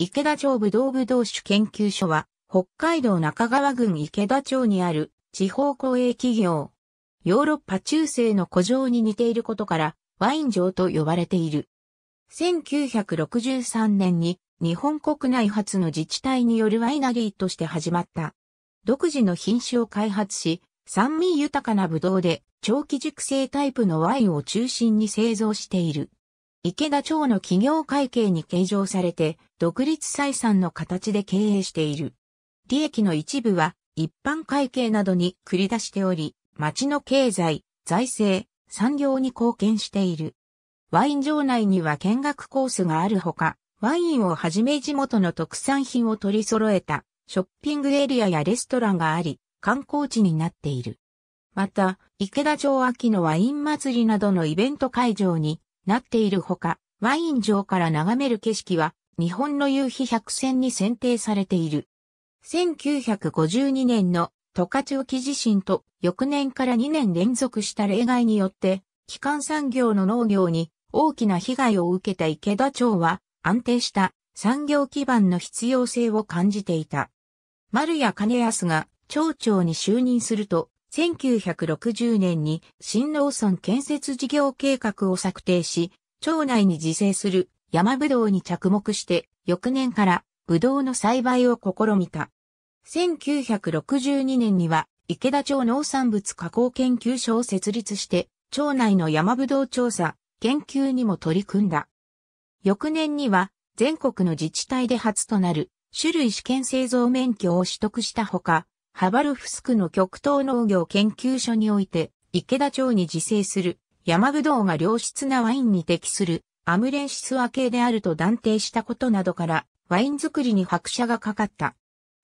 池田町ぶどうぶどう酒研究所は、北海道中川郡池田町にある地方公営企業。ヨーロッパ中世の古城に似ていることから、ワイン城と呼ばれている。1963年に日本国内初の自治体によるワイナリーとして始まった。独自の品種を開発し、酸味豊かなブドウで長期熟成タイプのワインを中心に製造している。池田町の企業会計に計上されて、独立採算の形で経営している。利益の一部は、一般会計などに繰り出しており、町の経済、財政、産業に貢献している。ワイン場内には見学コースがあるほか、ワインをはじめ地元の特産品を取り揃えたショッピングエリアやレストランがあり、観光地になっている。また、池田町秋のワイン祭りなどのイベント会場になっているほか、ワイン城から眺める景色は日本の夕日百選に選定されている。1952年の十勝沖地震と翌年から2年連続した例外によって、基幹産業の農業に大きな被害を受けた池田町は安定した産業基盤の必要性を感じていた。丸谷兼康が町長に就任すると、1960年に新農村建設事業計画を策定し、町内に自生する山ぶどうに着目して翌年からぶどうの栽培を試みた。1962年には池田町農産物加工研究所を設立して町内の山ぶどう調査、研究にも取り組んだ。翌年には全国の自治体で初となる種類試験製造免許を取得したほか、ハバルフスクの極東農業研究所において、池田町に自生する山ぶどうが良質なワインに適するアムレンシス和系であると断定したことなどから、ワイン作りに拍車がかかった。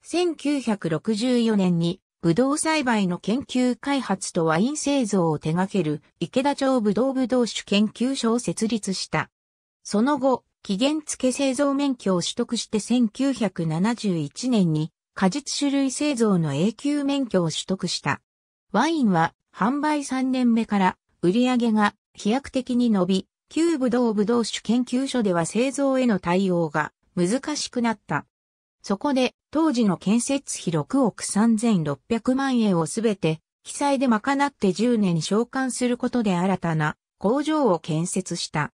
1964年に、ぶどう栽培の研究開発とワイン製造を手掛ける池田町ぶどうぶどう酒研究所を設立した。その後、期限付け製造免許を取得して1971年に果実種類製造の永久免許を取得した。ワインは販売3年目から売り上げが飛躍的に伸び、旧ブドウブドウ研究所では製造への対応が難しくなった。そこで当時の建設費6億3600万円をすべて被災で賄って10年召喚することで新たな工場を建設した。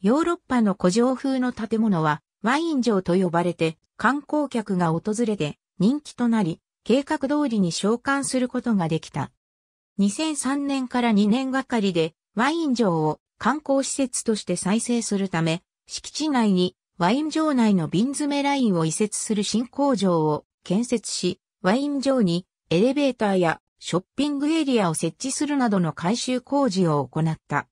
ヨーロッパの古城風の建物はワイン城と呼ばれて観光客が訪れて人気となり、計画通りに召喚することができた。2003年から2年がかりでワイン城を観光施設として再生するため、敷地内にワイン城内の瓶詰めラインを移設する新工場を建設し、ワイン城にエレベーターやショッピングエリアを設置するなどの改修工事を行った。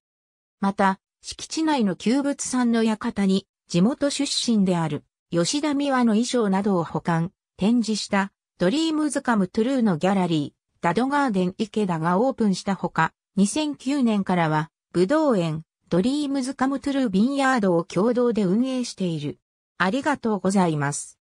また、敷地内の旧物産の館に地元出身である吉田美和の衣装などを保管、展示したドリームズカムトゥルーのギャラリー、ダドガーデン池田がオープンしたほか、2009年からは、武道園、ドリームズカムトゥルービンヤードを共同で運営している。ありがとうございます。